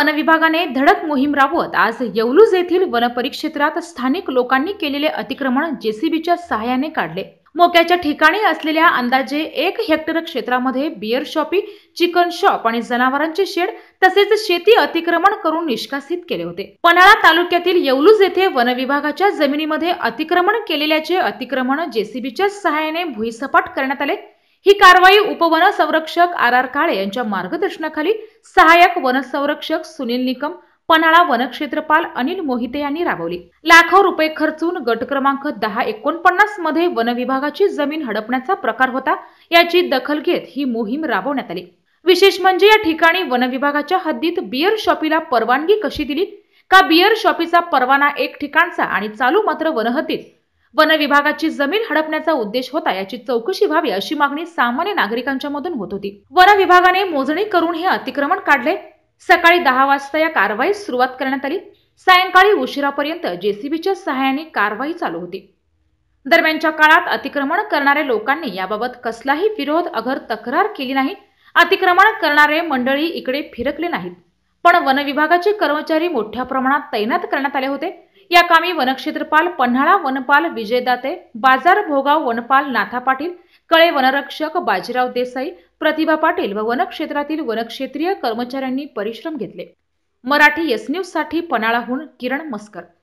one विभागाने धडक मोहीम राबवत आज येवलूज येथील वनपरिक्षेत्रात स्थानिक लोकांनी केलेले अतिक्रमण जेसीबीच्या सहाय्याने काढले मोक्याच्या ठिकाणी असलेल्या अंदाजे एक हेक्टर क्षेत्रामध्ये बियर शॉपी चिकन शॉप आणि जनावरांचे शेड तसेच शेती अतिक्रमण करून निष्कासित केले होते पन्हाळा तालुक्यातील येवलूज येथे वन विभागाच्या जमिनीमध्ये अतिक्रमण केलेल्याचे अतिक्रमण जेसीबीच्या सहाय्याने भुईसपाट करण्यात आले ही कारवाई उपवन संरक्षक आर आर काळे यांच्या मार्गदर्शनाखाली सहाय्यक वनसंरक्षक सुनील निकम पन्हाळा वनक्षेत्रपाल अनिल मोहिते यांनी राबवली लाखो रुपये खर्चून गट क्रमांक दहा एकोणपन्नास मध्ये वनविभागाची जमीन हडपण्याचा प्रकार होता याची दखल घेत ही मोहीम राबवण्यात आली विशेष म्हणजे या ठिकाणी वनविभागाच्या हद्दीत बियर शॉपीला परवानगी कशी दिली का बियर शॉपीचा परवाना एक ठिकाणचा आणि चालू मात्र वनहद्दीत वन विभागाची जमीन हडपण्याचा उद्देश होता याची चौकशी व्हावी अशी मागणी सामान्य नागरिकांच्या मधून होत होती वन विभागाने मोजणी करून हे अतिक्रमण काढले सकाळी दहा वाजता या कारवाईस सुरुवात करण्यात आली सायंकाळी उशिरापर्यंत जेसीबीच्या सहाय्याने कारवाई चालू होती दरम्यानच्या काळात अतिक्रमण करणाऱ्या लोकांनी याबाबत कसलाही विरोध अगर तक्रार केली नाही अतिक्रमण करणारे मंडळी इकडे फिरकले नाहीत पण वन विभागाचे कर्मचारी मोठ्या प्रमाणात तैनात करण्यात आले होते या कामी वनक्षेत्रपाल पन्हाळा वनपाल विजयदाते बाजार भोगाव वनपाल नाथा पाटील कळे वनरक्षक बाजीराव देसाई प्रतिभा पाटील व वनक्षेत्रातील वनक्षेत्रीय कर्मचाऱ्यांनी परिश्रम घेतले मराठी एस न्यूज साठी पन्हाळाहून किरण मस्कर